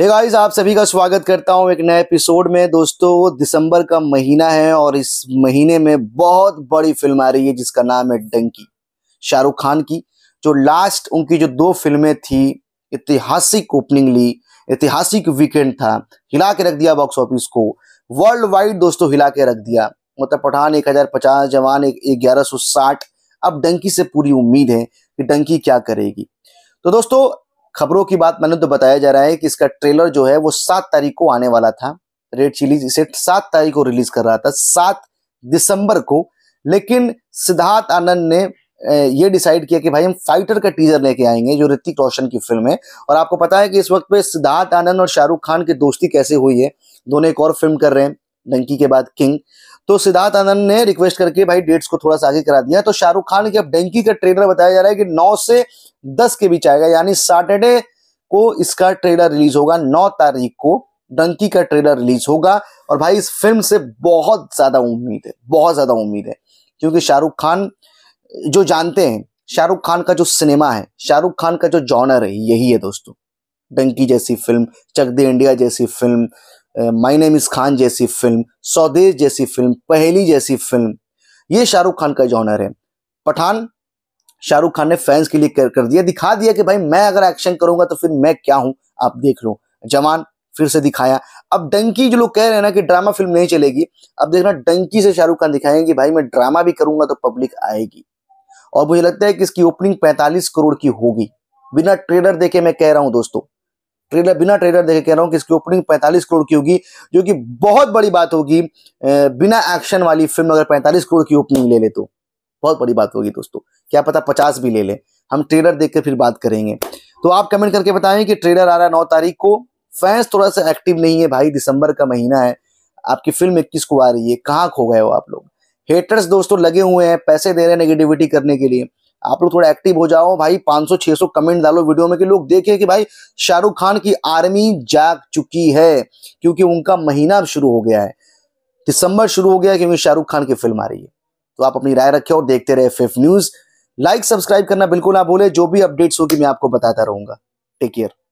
हे hey guys आप सभी का स्वागत करता हूं एक नए एपिसोड में दोस्तों दिसंबर का महीना है और इस महीने में बहुत बड़ी फिल्म आ रही है जिसका नाम है डंकी शाहरुख खान की जो लास्ट उनकी जो दो फिल्में थी ऐतिहासिक ओपनिंग ली ऐतिहासिक वीकेंड था हिला के रख दिया बॉक्स ऑफिस को वर्ल्ड वाइड दोस्तों हिला के रख दिया मतलब पठान एक हजार पचास जवान एक ग्यारह सौ साठ अब डंकी से पूरी उम्मीद है कि डंकी क्या करेगी तो दोस्तों खबरों की बात मैंने तो बताया जा रहा है कि इसका ट्रेलर जो है वो सात तारीख को आने वाला था रेड चिलीज इसे सात तारीख को रिलीज कर रहा था सात दिसंबर को लेकिन सिद्धार्थ आनंद ने ये डिसाइड किया कि भाई हम फाइटर का टीजर लेके आएंगे जो ऋतिक रोशन की फिल्म है और आपको पता है कि इस वक्त पे सिद्धार्थ आनंद और शाहरुख खान की दोस्ती कैसे हुई है दोनों एक और फिल्म कर रहे हैं डंकी के बाद किंग तो सिद्धार्थ आनंद ने रिक्वेस्ट करके भाई डेट्स को थोड़ा सा आगे करा दिया तो शाहरुख खान की अब डंकी का ट्रेलर बताया जा रहा है कि नौ से दस के बीच आएगा यानी सैटरडे को इसका ट्रेलर रिलीज होगा नौ तारीख को डंकी का ट्रेलर रिलीज होगा और भाई इस फिल्म से बहुत ज्यादा उम्मीद है बहुत ज्यादा उम्मीद है क्योंकि शाहरुख खान जो जानते हैं शाहरुख खान का जो सिनेमा है शाहरुख खान का जो जॉनर है यही है दोस्तों डंकी जैसी फिल्म चक दे इंडिया जैसी film my name is Khan जैसी फिल्म स्वदेश जैसी फिल्म पहेली जैसी फिल्म ये शाहरुख खान का जॉनर है पठान शाहरुख खान ने फैंस के लिए कर, कर दिया दिखा दिया कि भाई मैं अगर एक्शन करूंगा तो फिर मैं क्या हूं आप देख लो जवान फिर से दिखाया अब डंकी जो लोग कह रहे हैं ना कि ड्रामा फिल्म नहीं चलेगी अब देखना डंकी से शाहरुख खान दिखाएंगे भाई मैं ड्रामा भी करूंगा तो पब्लिक आएगी और मुझे लगता है कि इसकी ओपनिंग पैंतालीस करोड़ की होगी बिना ट्रेलर देखे मैं कह रहा हूं दोस्तों ट्रेलर बिना ट्रेलर देखे कह रहा हूं कि इसकी ओपनिंग 45 करोड़ की होगी जो कि बहुत बड़ी बात होगी बिना एक्शन वाली फिल्म अगर 45 करोड़ की ओपनिंग ले ले तो बहुत बड़ी बात होगी दोस्तों क्या पता पचास भी ले लें हम ट्रेलर देख कर फिर बात करेंगे तो आप कमेंट करके बताएं कि ट्रेलर आ रहा है नौ तारीख को फैंस थोड़ा सा एक्टिव नहीं है भाई दिसंबर का महीना है आपकी फिल्म इक्कीस को आ रही है कहाँ खो गए हो आप लोग हेटर्स दोस्तों लगे हुए हैं पैसे दे रहे हैं नेगेटिविटी करने के लिए आप लोग थोड़ा एक्टिव हो जाओ भाई 500-600 कमेंट डालो वीडियो में कि लोग देखें कि भाई शाहरुख खान की आर्मी जाग चुकी है क्योंकि उनका महीना अब शुरू हो गया है दिसंबर शुरू हो गया है क्योंकि शाहरुख खान की फिल्म आ रही है तो आप अपनी राय रखे और देखते रहे फिफ न्यूज लाइक सब्सक्राइब करना बिल्कुल ना भूले जो भी अपडेट्स होगी मैं आपको बताता रहूंगा टेक केयर